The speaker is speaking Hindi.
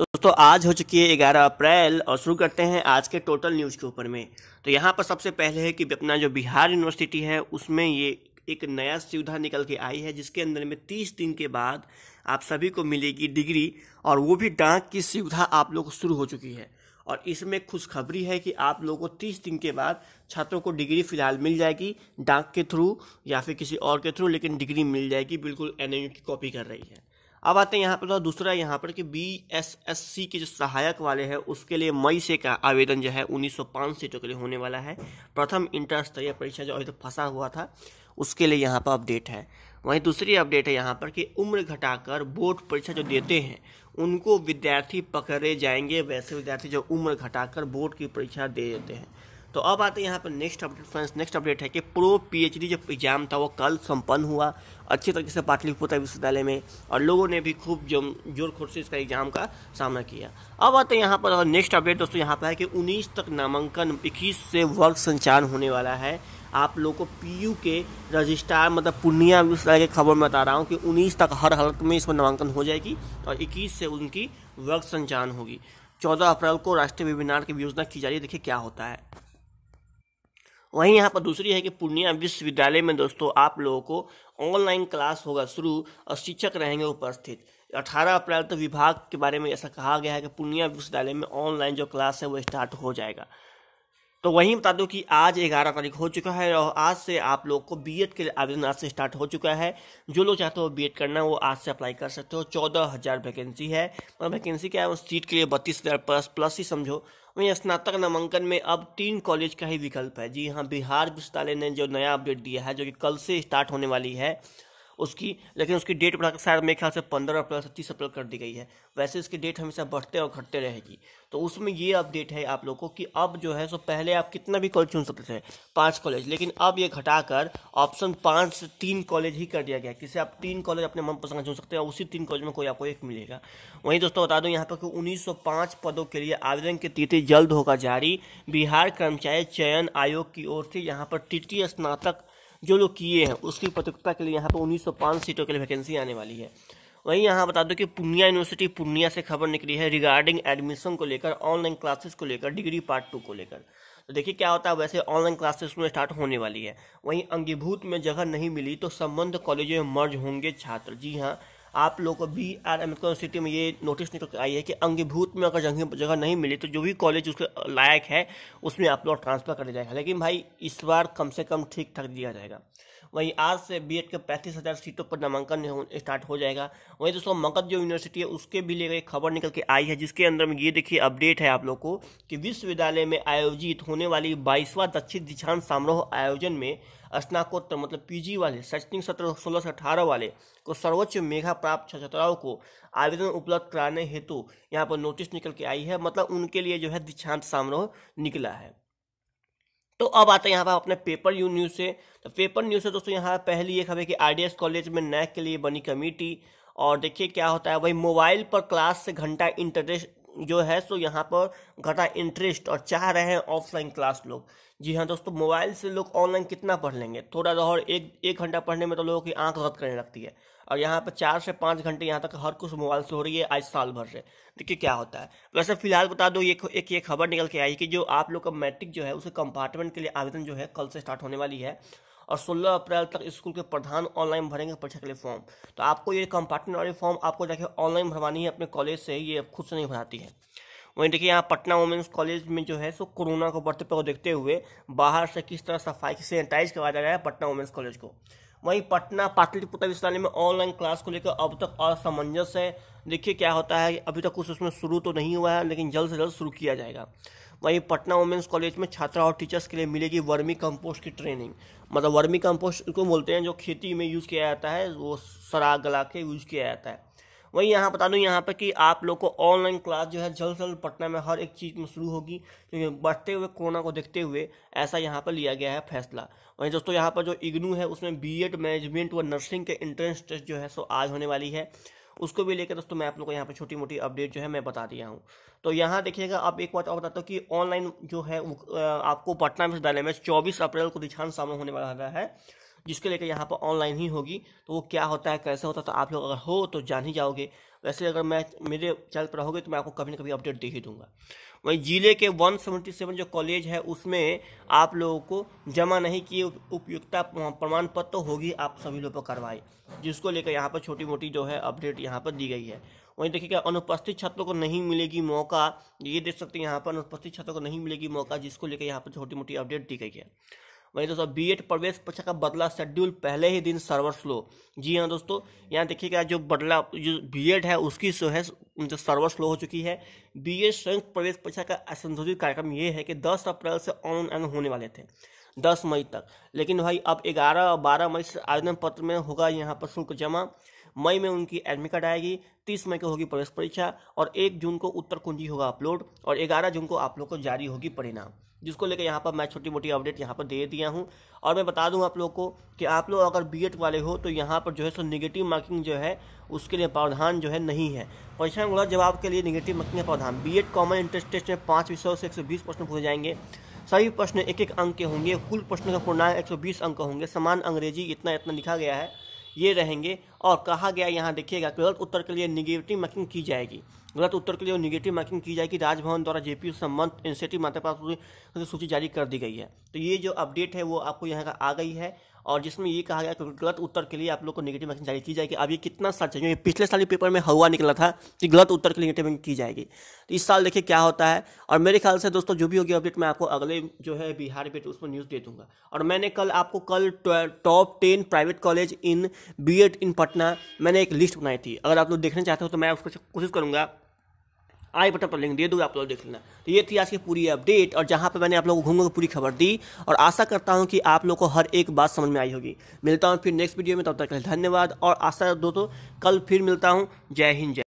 तो दोस्तों आज हो चुकी है ग्यारह अप्रैल और शुरू करते हैं आज के टोटल न्यूज़ के ऊपर में तो यहाँ पर सबसे पहले है कि अपना जो बिहार यूनिवर्सिटी है उसमें ये एक नया सुविधा निकल के आई है जिसके अंदर में तीस दिन के बाद आप सभी को मिलेगी डिग्री और वो भी डाक की सुविधा आप लोग शुरू हो चुकी है और इसमें खुशखबरी है कि आप लोगों को तीस दिन के बाद छात्रों को डिग्री फिलहाल मिल जाएगी डाक के थ्रू या फिर किसी और के थ्रू लेकिन डिग्री मिल जाएगी बिल्कुल एन की कॉपी कर रही है अब आते हैं यहाँ पर तो दूसरा यहाँ पर कि बी एस एस सी के जो सहायक वाले हैं उसके लिए मई से का आवेदन जो है 1905 सीटों के लिए होने वाला है प्रथम इंटर स्तरीय परीक्षा जो अभी तक तो फंसा हुआ था उसके लिए यहाँ पर अपडेट है वहीं दूसरी अपडेट है यहाँ पर कि उम्र घटाकर बोर्ड परीक्षा जो देते हैं उनको विद्यार्थी पकड़े जाएंगे वैसे विद्यार्थी जो उम्र घटाकर बोर्ड की परीक्षा दे देते हैं तो अब आते हैं यहाँ पर next update friends next update है कि प्रो पीएचडी जो एग्ज़ाम था वो कल संपन्न हुआ अच्छे तरीके से पाटलिपुत्र विश्वविद्यालय में और लोगों ने भी खूब जम जोर खोर से इसका एग्ज़ाम का सामना किया अब आते हैं यहाँ पर नेक्स्ट अपडेट दोस्तों यहाँ पर है कि उन्नीस तक नामांकन इक्कीस से वर्ग संचालन होने वाला है आप लोग को पीयू के रजिस्ट्रार मतलब पूर्णिया विश्वविद्यालय की खबर में बता रहा हूँ कि 19 तक हर हालत में इसमें नामांकन हो जाएगी और 21 से उनकी वर्ग संचालन होगी 14 अप्रैल को राष्ट्रीय वेबिनार की योजना की जा रही है देखिए क्या होता है वहीं यहाँ पर दूसरी है कि पूर्णिया विश्वविद्यालय में दोस्तों आप लोगों को ऑनलाइन क्लास होगा शुरू और शिक्षक रहेंगे उपस्थित 18 अप्रैल तक तो विभाग के बारे में ऐसा कहा गया है कि पूर्णिया विश्वविद्यालय में ऑनलाइन जो क्लास है वो स्टार्ट हो जाएगा तो वहीं बता दूं कि आज 11 तारीख हो चुका है और आज से आप लोग को बीएड के लिए आवेदन आज से स्टार्ट हो चुका है जो लोग चाहते हो बीएड करना वो आज से अप्लाई कर सकते हो चौदह हज़ार वैकेंसी है और वैकेंसी क्या है उस सीट के लिए बत्तीस हज़ार प्लस प्लस ही समझो वहीं स्नातक नामांकन में अब तीन कॉलेज का ही विकल्प है जी हाँ बिहार विश्वविद्यालय ने जो नया अपडेट दिया है जो कि कल से स्टार्ट होने वाली है उसकी लेकिन उसकी डेट बढ़ाकर शायद मेरे ख्याल से पंद्रह अप्रैल से तीस अप्रैल कर दी गई है वैसे इसकी डेट हमेशा बढ़ते और घटते रहेगी तो उसमें ये अपडेट है आप लोगों को कि अब जो है सो पहले आप कितना भी कॉलेज चुन सकते थे पाँच कॉलेज लेकिन अब ये घटाकर ऑप्शन पाँच से तीन कॉलेज ही कर दिया गया किसे आप तीन कॉलेज अपने मनपसंद का चुन सकते हैं उसी तीन कॉलेज में कोई आपको एक मिलेगा वहीं दोस्तों बता दूँ यहाँ पर कि उन्नीस पदों के लिए आवेदन की तिथि जल्द होगा जारी बिहार कर्मचारी चयन आयोग की ओर से यहाँ पर तृतीय स्नातक जो लोग किए हैं उसकी प्रतियोगिता के लिए यहाँ पर उन्नीस सौ पाँच सीटों के लिए वैकेंसी आने वाली है वहीं यहाँ बता दो कि पूर्णिया यूनिवर्सिटी पूर्णिया से खबर निकली है रिगार्डिंग एडमिशन को लेकर ऑनलाइन क्लासेस को लेकर डिग्री पार्ट टू को लेकर तो देखिए क्या होता है वैसे ऑनलाइन क्लासेस में स्टार्ट होने वाली है वहीं अंगीभूत में जगह नहीं मिली तो संबंध कॉलेजों में मर्ज होंगे छात्र जी हाँ आप लोग को बी आर एम सिटी में ये नोटिस निकल आई है कि अंगीभूत में अगर जगह जगह नहीं मिली तो जो भी कॉलेज उसके लायक है उसमें आप लोग ट्रांसफ़र कर दिया जाएगा लेकिन भाई इस बार कम से कम ठीक ठाक दिया जाएगा वहीं आज से बी के पैंतीस हज़ार सीटों पर नामांकन स्टार्ट हो जाएगा वहीं दोस्तों मगध जो यूनिवर्सिटी है उसके भी लेकर एक खबर निकल के आई है जिसके अंदर में ये देखिए अपडेट है आप लोग को कि विश्वविद्यालय में आयोजित होने वाली बाईसवां दक्षिण दीक्षांत समारोह आयोजन में स्नाकोत्तर मतलब पीजी वाले शैक्षणिक सत्र सोलह से अठारह वाले को सर्वोच्च मेघा प्राप्त छात्राओं को आवेदन उपलब्ध कराने हेतु यहाँ पर नोटिस निकल के आई है मतलब उनके लिए जो है दीक्षांत समारोह निकला है तो अब आते हैं यहाँ पर अपने पेपर यू न्यूज़ से तो पेपर न्यूज़ से दोस्तों यहाँ पहली एक है कि आई कॉलेज में नैक के लिए बनी कमेटी और देखिए क्या होता है वही मोबाइल पर क्लास से घंटा इंटरेस्ट जो है सो यहाँ पर घटा इंटरेस्ट और चाह रहे हैं ऑफलाइन क्लास लोग जी हाँ दोस्तों मोबाइल से लोग ऑनलाइन कितना पढ़ लेंगे थोड़ा सा और एक एक घंटा पढ़ने में तो लोगों की आंख रद्द करने लगती है और यहाँ पर चार से पाँच घंटे यहाँ तक हर कुछ मोबाइल से हो रही है आज साल भर से देखिए क्या होता है वैसे फिलहाल बता दो ये एक ये खबर निकल के आई कि जो आप लोग का मैट्रिक जो है उसे कंपार्टमेंट के लिए आवेदन जो है कल से स्टार्ट होने वाली है और 16 अप्रैल तक स्कूल के प्रधान ऑनलाइन भरेंगे परीक्षा के लिए फॉर्म तो आपको ये कंपार्टमेंट वाली फॉर्म आपको जाके ऑनलाइन भरवानी है अपने कॉलेज से ये खुद से नहीं भराती है वहीं देखिए यहाँ पटना वुमेंस कॉलेज में जो है सो कोरोना को बढ़ते को देखते हुए बाहर से किस तरह सफाई सेनेटाइज सैनिटाइज करवाया जा रहा है पटना वुमेंस कॉलेज को वहीं पटना पाटलिपुत्र विश्वविद्यालय में ऑनलाइन क्लास को लेकर अब तक असमंजस है देखिए क्या होता है अभी तक कुछ उसमें शुरू तो नहीं हुआ है लेकिन जल्द से जल्द शुरू किया जाएगा वहीं पटना वुमेंस कॉलेज में छात्रा और टीचर्स के लिए मिलेगी वर्मी कंपोस्ट की ट्रेनिंग मतलब वर्मी कंपोस्ट को बोलते हैं जो खेती में यूज़ किया जाता है वो सराग गला के यूज़ किया जाता है वहीं यहाँ बता दूँ यहाँ पर कि आप लोग को ऑनलाइन क्लास जो है जल्द से जल्द पटना में हर एक चीज़ में शुरू होगी क्योंकि बढ़ते हुए कोरोना को देखते हुए ऐसा यहाँ पर लिया गया है फैसला वहीं दोस्तों यहाँ पर जो इग्नू है उसमें बीएड मैनेजमेंट व नर्सिंग के एंट्रेंस टेस्ट जो है सो आज होने वाली है उसको भी लेकर दोस्तों मैं आप लोग को यहाँ पर छोटी मोटी अपडेट जो है मैं बता दिया हूँ तो यहाँ देखिएगा आप एक बात और बताता हूँ कि ऑनलाइन जो है आपको पटना विश्वविद्यालय में चौबीस अप्रैल को दीक्षांत सामने होने वाला है जिसके लेकर यहाँ पर ऑनलाइन ही होगी तो वो क्या होता है कैसे होता है तो आप लोग अगर हो तो जान ही जाओगे वैसे अगर मैं मेरे चैनल पर रहोगे तो मैं आपको कभी ना कभी अपडेट दे ही दूंगा वहीं जिले के 177 जो कॉलेज है उसमें आप लोगों को जमा नहीं किए उपयुक्तता प्रमाण पत्र तो होगी आप सभी लोगों पर कार्रवाई जिसको लेकर यहाँ पर छोटी मोटी जो है अपडेट यहाँ पर दी गई है वहीं देखिएगा अनुपस्थित छात्रों को नहीं मिलेगी मौका ये देख सकते हैं यहाँ पर अनुपस्थित छात्रों को नहीं मिलेगी मौका जिसको लेकर यहाँ पर छोटी मोटी अपडेट दी गई है वही दोस्तों बी एड प्रवेश परीक्षा का बदला शेड्यूल पहले ही दिन सर्वर स्लो जी हाँ दोस्तों यहाँ देखिएगा जो बदला जो बी एड है उसकी जो है जो सर्वर स्लो हो चुकी है बी एड संयुक्त प्रवेश परीक्षा का असंशोधित कार्यक्रम ये है कि दस अप्रैल से ऑन होने वाले थे दस मई तक लेकिन भाई अब ग्यारह और बारह मई से आवेदन पत्र में होगा यहाँ पर शुल्क जमा मई में उनकी एडमिट कार्ड आएगी तीस मई को होगी प्रवेश परीक्षा और एक जून को उत्तर कुंजी होगा अपलोड और ग्यारह जून को आप लोग को जारी होगी परिणाम जिसको लेकर यहाँ पर मैं छोटी मोटी अपडेट यहाँ पर दे दिया हूँ और मैं बता दूँ आप लोग को कि आप लोग अगर बी वाले हो तो यहाँ पर जो है सो निगेटिव मार्किंग जो है उसके लिए प्रावधान जो है नहीं है परीक्षा में जवाब के लिए निगेटिव मार्किंग का प्रावधान बी कॉमन इंटरेस्ट टेस्ट में पाँच विषयों से एक सौ बीस प्रश्न पूछे जाएंगे सभी प्रश्न एक एक अंक के होंगे कुल प्रश्न का पूर्णांक 120 अंक होंगे समान अंग्रेजी इतना इतना लिखा गया है ये रहेंगे और कहा गया यहाँ देखिएगा गलत उत्तर के लिए निगेटिव मार्किंग की जाएगी गलत उत्तर के लिए निगेटिव मार्किंग की जाएगी राजभवन द्वारा पी संबंध इंसेटिव माता पास सूची जारी कर दी गई है तो ये जो अपडेट है वो आपको यहाँ का आ गई है और जिसमें ये कहा गया कि गलत उत्तर के लिए आप लोग को नेगेटिव मार्किंग जारी की जाएगी अब ये कितना साल चाहिए पिछले साल पेपर में हवा निकला था कि गलत उत्तर के लिए नेगेटिव मार्किंग की जाएगी तो इस साल देखिए क्या होता है और मेरे ख्याल से दोस्तों जो भी होगी अपडेट मैं आपको अगले जो है बिहार उस उसमें न्यूज़ दे दूंगा और मैंने कल आपको कल top ten private college in B in Patna मैंने एक लिस्ट बनाई थी अगर आप लोग देखना चाहते हो तो मैं उसको कोशिश करूँगा आई बटन पर लिंक दे दूंगा आप लोग देख लेना तो ये थी आज की पूरी अपडेट और जहाँ पे मैंने आप लोगों को की पूरी खबर दी और आशा करता हूँ कि आप लोग को हर एक बात समझ में आई होगी मिलता हूँ फिर नेक्स्ट वीडियो में तब तक धन्यवाद और आशा दोस्तों कल फिर मिलता हूँ जय हिंद जय